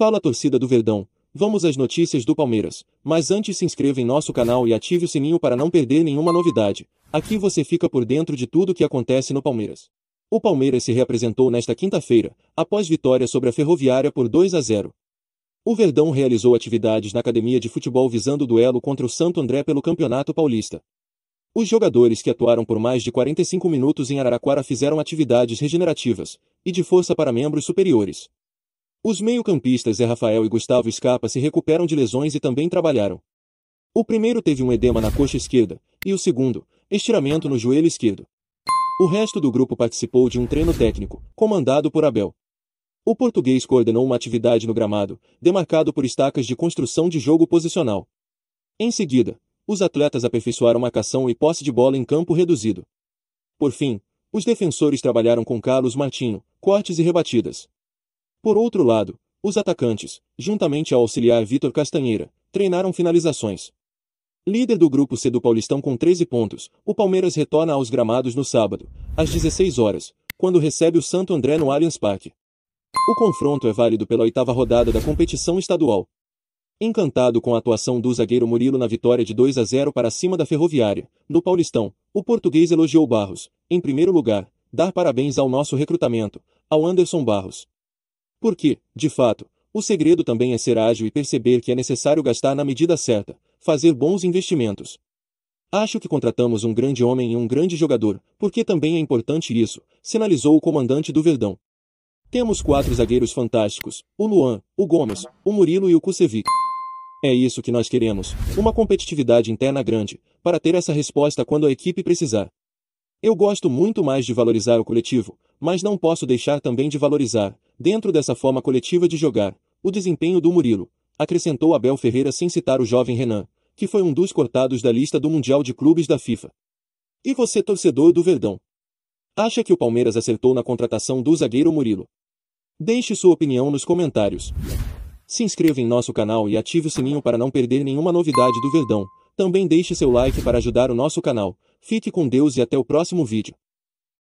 Fala torcida do Verdão, vamos às notícias do Palmeiras, mas antes se inscreva em nosso canal e ative o sininho para não perder nenhuma novidade. Aqui você fica por dentro de tudo o que acontece no Palmeiras. O Palmeiras se reapresentou nesta quinta-feira, após vitória sobre a Ferroviária por 2 a 0. O Verdão realizou atividades na academia de futebol visando o duelo contra o Santo André pelo Campeonato Paulista. Os jogadores que atuaram por mais de 45 minutos em Araraquara fizeram atividades regenerativas e de força para membros superiores. Os meio-campistas é Rafael e Gustavo Scarpa se recuperam de lesões e também trabalharam. O primeiro teve um edema na coxa esquerda, e o segundo, estiramento no joelho esquerdo. O resto do grupo participou de um treino técnico, comandado por Abel. O português coordenou uma atividade no gramado, demarcado por estacas de construção de jogo posicional. Em seguida, os atletas aperfeiçoaram marcação e posse de bola em campo reduzido. Por fim, os defensores trabalharam com Carlos Martinho, cortes e rebatidas. Por outro lado, os atacantes, juntamente ao auxiliar Vitor Castanheira, treinaram finalizações. Líder do grupo C do Paulistão com 13 pontos, o Palmeiras retorna aos gramados no sábado, às 16 horas, quando recebe o Santo André no Allianz Parque. O confronto é válido pela oitava rodada da competição estadual. Encantado com a atuação do zagueiro Murilo na vitória de 2 a 0 para cima da Ferroviária, no Paulistão, o português elogiou Barros, em primeiro lugar, dar parabéns ao nosso recrutamento, ao Anderson Barros. Porque, de fato, o segredo também é ser ágil e perceber que é necessário gastar na medida certa, fazer bons investimentos. Acho que contratamos um grande homem e um grande jogador, porque também é importante isso, sinalizou o comandante do Verdão. Temos quatro zagueiros fantásticos: o Luan, o Gomes, o Murilo e o Kusevic. É isso que nós queremos, uma competitividade interna grande, para ter essa resposta quando a equipe precisar. Eu gosto muito mais de valorizar o coletivo, mas não posso deixar também de valorizar, Dentro dessa forma coletiva de jogar, o desempenho do Murilo, acrescentou Abel Ferreira sem citar o jovem Renan, que foi um dos cortados da lista do Mundial de Clubes da FIFA. E você, torcedor do Verdão? Acha que o Palmeiras acertou na contratação do zagueiro Murilo? Deixe sua opinião nos comentários. Se inscreva em nosso canal e ative o sininho para não perder nenhuma novidade do Verdão. Também deixe seu like para ajudar o nosso canal. Fique com Deus e até o próximo vídeo.